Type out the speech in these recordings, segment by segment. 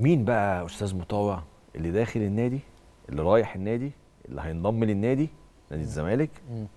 مين بقى استاذ مطاوع اللي داخل النادي اللي رايح النادي اللي هينضم للنادي نادي الزمالك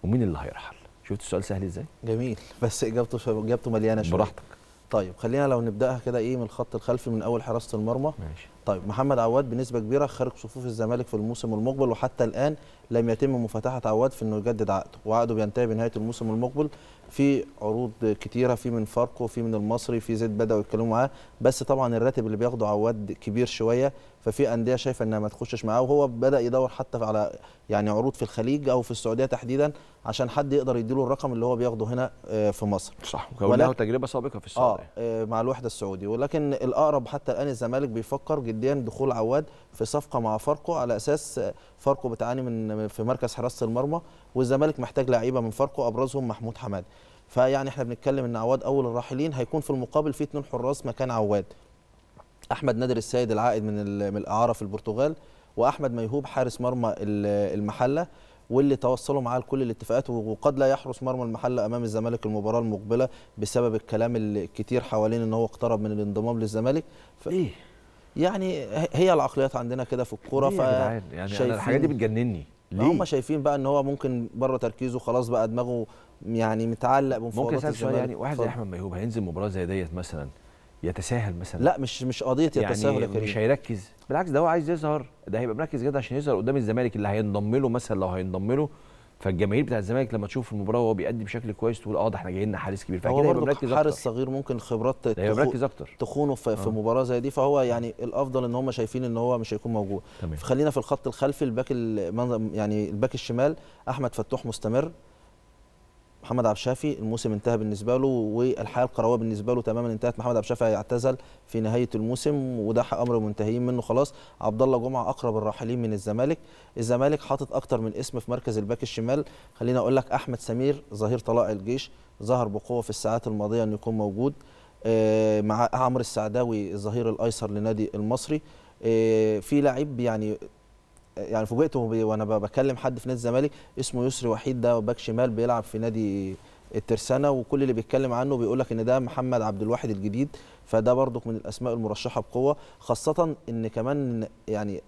ومين اللي هيرحل شفت السؤال سهل ازاي جميل بس اجابته شو... اجابته مليانه شويه براحتك طيب خلينا لو نبداها كده ايه من الخط الخلفي من اول حراسه المرمى ماشي طيب محمد عواد بنسبه كبيره خارج صفوف الزمالك في الموسم المقبل وحتى الان لم يتم مفاتحه عواد في انه يجدد عقده وعقده بينتهي بنهايه الموسم المقبل في عروض كتيره في من فاركو في من المصري في زيد بداوا يتكلموا معاه بس طبعا الراتب اللي بياخده عواد كبير شويه ففي انديه شايفه انها ما تخشش معاه وهو بدا يدور حتى على يعني عروض في الخليج او في السعوديه تحديدا عشان حد يقدر يديله الرقم اللي هو بياخده هنا آه، في مصر صح وكان له تجربه سابقه في آه، السعوديه آه مع الوحده السعودي ولكن الاقرب حتى الان الزمالك بيفكر جديا دخول عواد في صفقه مع فاركو على اساس فاركو بتعاني من في مركز حراسه المرمى والزمالك محتاج لعيبه من فاركو ابرزهم محمود حماد فيعني احنا بنتكلم ان عواد اول الراحلين هيكون في المقابل في اثنين حراس مكان عواد احمد نادر السيد العائد من من الاعاره في البرتغال واحمد ميهوب حارس مرمى المحله واللي توصلوا معاه لكل الاتفاقات وقد لا يحرس مرمى المحله امام الزمالك المباراه المقبله بسبب الكلام الكتير حوالين ان هو اقترب من الانضمام للزمالك ف... ايه يعني هي العقليات عندنا كده في الكوره ف يعني أنا الحاجات دي بتجنني ليه؟ هم شايفين بقى ان هو ممكن بره تركيزه خلاص بقى دماغه يعني متعلق بمفاوضات ممكن سؤال يعني واحد زي احمد ميهوب هينزل مباراه زي ديت مثلا يتساهل مثلا لا مش مش قضيه يعني يتساهل يعني مش هيركز بالعكس ده هو عايز يظهر ده هيبقى مركز جدا عشان يظهر قدام الزمالك اللي هينضم له مثلا لو هينضم له فالجماهير بتاع الزمالك لما تشوف المباراه وهو بيأدي بشكل كويس تقول اه ده احنا جايين لنا حارس كبير فكده يبقى مركز حارس صغير ممكن خبرات مركز تخونه في, آه. في مباراه زي دي فهو آه. يعني الافضل ان هم شايفين ان هو مش هيكون موجود خلينا في الخط الخلفي الباك يعني الباك الشمال احمد فتوح مستمر محمد عبد الشافي الموسم انتهى بالنسبه له والحياه القرويه بالنسبه له تماما انتهت محمد عبد الشافي هيعتزل في نهايه الموسم وده امر منتهيين منه خلاص عبد الله جمعه اقرب الراحلين من الزمالك الزمالك حاطط اكتر من اسم في مركز الباك الشمال خلينا اقول لك احمد سمير ظهير طلائع الجيش ظهر بقوه في الساعات الماضيه انه يكون موجود آه، مع عمرو السعداوي الظهير الايسر لنادي المصري آه، في لعيب يعني يعني فوجئت وانا بكلم حد في نادي الزمالك اسمه يسري وحيد ده باك شمال بيلعب في نادي الترسانه وكل اللي بيتكلم عنه بيقول لك ان ده محمد عبد الواحد الجديد فده برضك من الاسماء المرشحه بقوه خاصه ان كمان يعني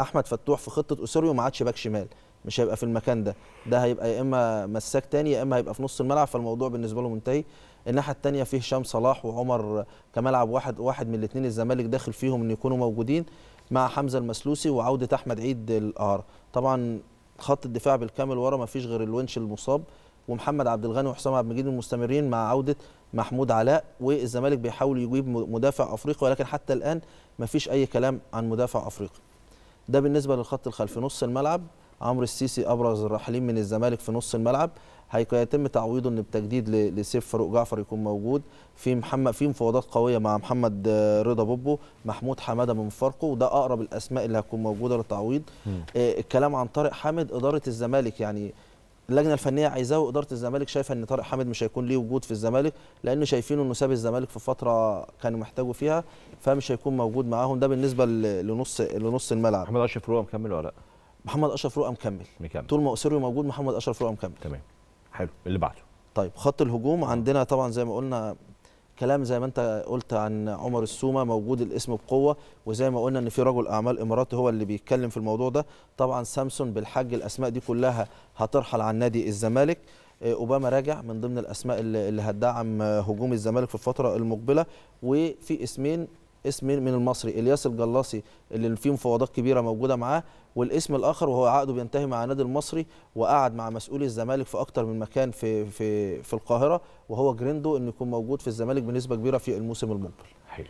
احمد فتوح في خطه اسيريو ما عادش باك شمال مش هيبقى في المكان ده ده هيبقى يا اما مساك تاني يا اما هيبقى في نص الملعب فالموضوع بالنسبه له منتهي الناحيه الثانيه فيه هشام صلاح وعمر كملعب واحد واحد من الاثنين الزمالك داخل فيهم ان يكونوا موجودين مع حمزه المسلوسي وعوده احمد عيد الار طبعا خط الدفاع بالكامل ورا ما فيش غير الونش المصاب ومحمد عبد الغني وحسام عبد المجيد المستمرين مع عوده محمود علاء والزمالك بيحاول يجيب مدافع افريقي ولكن حتى الان ما فيش اي كلام عن مدافع افريقي ده بالنسبه للخط الخلفي نص الملعب عمرو السيسي ابرز الراحلين من الزمالك في نص الملعب هيتم تعويضه ان بتجديد لسيف فاروق جعفر يكون موجود في محمد في مفاوضات قويه مع محمد آه، رضا بوبو محمود حماده من فاركو وده اقرب الاسماء اللي هتكون موجوده للتعويض آه، الكلام عن طارق حامد اداره الزمالك يعني اللجنه الفنيه عايزاه واداره الزمالك شايفه ان طارق حامد مش هيكون ليه وجود في الزمالك لان شايفينه انه ساب الزمالك في فتره كانوا محتاجوا فيها فمش هيكون موجود معاهم ده بالنسبه لنص لنص الملعب محمد اشرف هو مكمل ولا لا محمد اشرف رؤى مكمل مكمل طول ما اسيريو موجود محمد اشرف رؤى مكمل تمام حلو اللي بعده طيب خط الهجوم عندنا طبعا زي ما قلنا كلام زي ما انت قلت عن عمر السومه موجود الاسم بقوه وزي ما قلنا ان في رجل اعمال اماراتي هو اللي بيتكلم في الموضوع ده طبعا سامسون بالحج الاسماء دي كلها هترحل عن نادي الزمالك آه، اوباما راجع من ضمن الاسماء اللي هتدعم هجوم الزمالك في الفتره المقبله وفي اسمين اسم من المصري الياس الجلاصي اللي فيه مفاوضات كبيره موجوده معاه والاسم الاخر وهو عقده بينتهي مع نادي المصري وقعد مع مسؤولي الزمالك في اكتر من مكان في في في القاهره وهو جريندو انه يكون موجود في الزمالك بنسبه كبيره في الموسم المقبل حلو